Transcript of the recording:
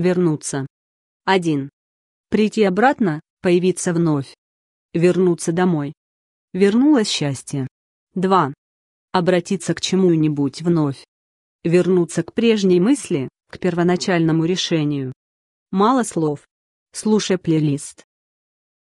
Вернуться. 1. Прийти обратно, появиться вновь. Вернуться домой. Вернулось счастье. 2. Обратиться к чему-нибудь вновь. Вернуться к прежней мысли, к первоначальному решению. Мало слов. Слушай плейлист.